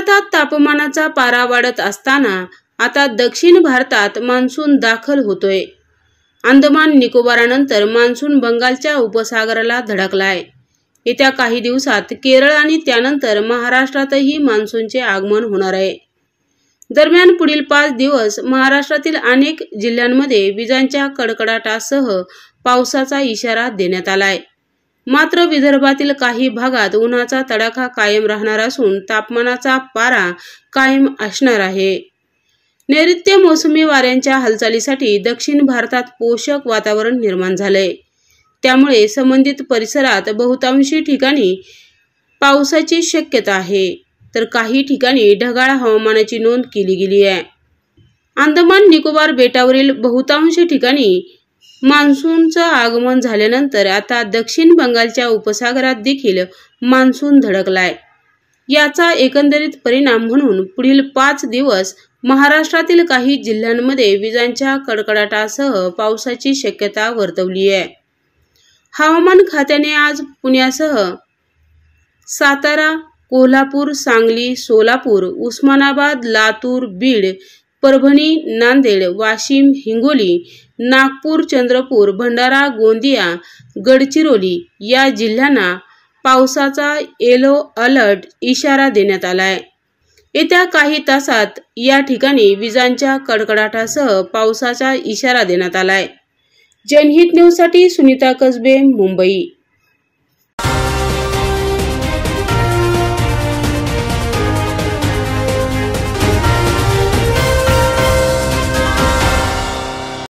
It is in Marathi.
भारतात तापमानाचा पारा वाढत असताना आता दक्षिण भारतात मान्सून दाखल होतोय अंदमान निकोबारानंतर मान्सून बंगालच्या उपसागराला धडकलाय येत्या काही दिवसात केरळ आणि त्यानंतर महाराष्ट्रातही मान्सूनचे आगमन होणार आहे दरम्यान पुढील पाच दिवस महाराष्ट्रातील अनेक जिल्ह्यांमध्ये विजांच्या कडकडाटासह पावसाचा इशारा देण्यात आलाय मात्र विदर्भातील काही भागात उन्हाचा तडाखा कायम राहणार असून तापमानाचा पारा कायम असणार आहे नैऋत्य मोसमी वाऱ्यांच्या हालचालीसाठी दक्षिण भारतात पोषक वातावरण निर्माण झालंय त्यामुळे संबंधित परिसरात बहुतांशी ठिकाणी पावसाची शक्यता आहे तर काही ठिकाणी ढगाळ हवामानाची नोंद केली गेली आहे अंदमान निकोबार बेटावरील बहुतांश ठिकाणी मान्सूनचं आगमन झाल्यानंतर आता दक्षिण बंगालच्या उपसागरात देखील मान्सून धडकलाय याचा एकंदरीत परिणाम म्हणून पुढील पाच दिवस महाराष्ट्रातील काही जिल्ह्यांमध्ये विजांच्या कडकडाटासह पावसाची शक्यता वर्तवली आहे हवामान खात्याने आज पुण्यासह सातारा कोल्हापूर सांगली सोलापूर उस्मानाबाद लातूर बीड परभणी नांदेड वाशिम हिंगोली नागपूर चंद्रपूर भंडारा गोंदिया गडचिरोली या जिल्ह्यांना पावसाचा येलो अलर्ट इशारा देण्यात आला आहे येत्या काही तासात या ठिकाणी विजांच्या कडकडाटासह पावसाचा इशारा देण्यात आला जनहित न्यूजसाठी सुनीता कसबे मुंबई